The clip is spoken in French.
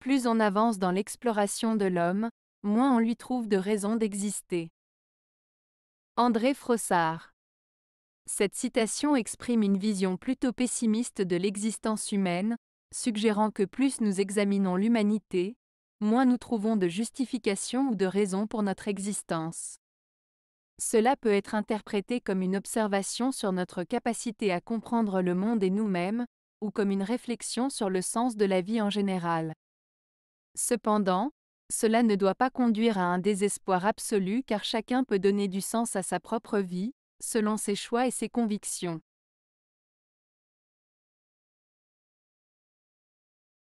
Plus on avance dans l'exploration de l'homme, moins on lui trouve de raisons d'exister. André Frossard Cette citation exprime une vision plutôt pessimiste de l'existence humaine, suggérant que plus nous examinons l'humanité, moins nous trouvons de justification ou de raison pour notre existence. Cela peut être interprété comme une observation sur notre capacité à comprendre le monde et nous-mêmes, ou comme une réflexion sur le sens de la vie en général. Cependant, cela ne doit pas conduire à un désespoir absolu car chacun peut donner du sens à sa propre vie, selon ses choix et ses convictions.